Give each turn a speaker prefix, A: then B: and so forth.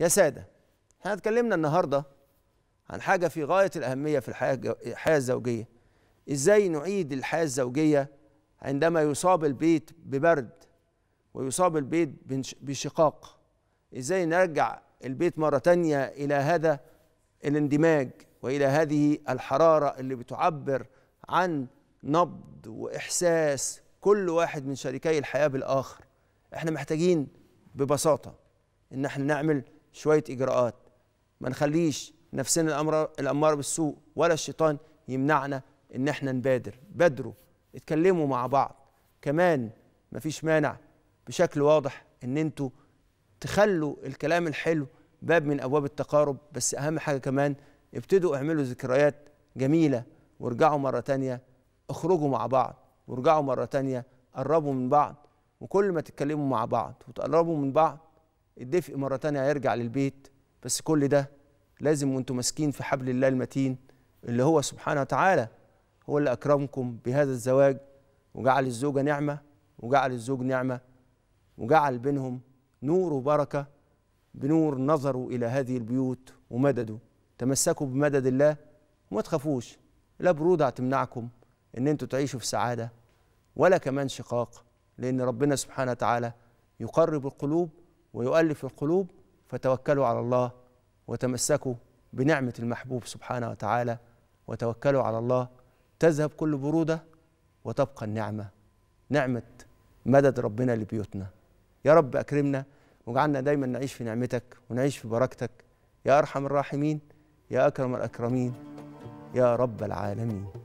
A: يا ساده احنا اتكلمنا النهارده عن حاجه في غايه الاهميه في الحياه الحياه الزوجيه ازاي نعيد الحياه الزوجيه عندما يصاب البيت ببرد ويصاب البيت بشقاق ازاي نرجع البيت مره تانية الى هذا الاندماج والى هذه الحراره اللي بتعبر عن نبض واحساس كل واحد من شريكي الحياه بالاخر احنا محتاجين ببساطه ان احنا نعمل شويه اجراءات ما نخليش نفسنا الامر الاماره بالسوء ولا الشيطان يمنعنا ان احنا نبادر بادروا اتكلموا مع بعض كمان مفيش مانع بشكل واضح ان انتوا تخلوا الكلام الحلو باب من ابواب التقارب بس اهم حاجه كمان ابتدوا اعملوا ذكريات جميله وارجعوا مره تانية اخرجوا مع بعض وارجعوا مره تانية قربوا من بعض وكل ما تتكلموا مع بعض وتقربوا من بعض الدفء مرة تانية هيرجع للبيت بس كل ده لازم وانتم ماسكين في حبل الله المتين اللي هو سبحانه وتعالى هو اللي أكرمكم بهذا الزواج وجعل الزوجة نعمة وجعل الزوج نعمة وجعل بينهم نور وبركة بنور نظروا إلى هذه البيوت ومددوا تمسكوا بمدد الله وما تخافوش لا برودة هتمنعكم إن أنتوا تعيشوا في سعادة ولا كمان شقاق لأن ربنا سبحانه وتعالى يقرب القلوب ويؤلف القلوب فتوكلوا على الله وتمسكوا بنعمة المحبوب سبحانه وتعالى وتوكلوا على الله تذهب كل برودة وتبقى النعمة نعمة مدد ربنا لبيوتنا يا رب أكرمنا واجعلنا دايما نعيش في نعمتك ونعيش في بركتك يا أرحم الراحمين يا أكرم الأكرمين يا رب العالمين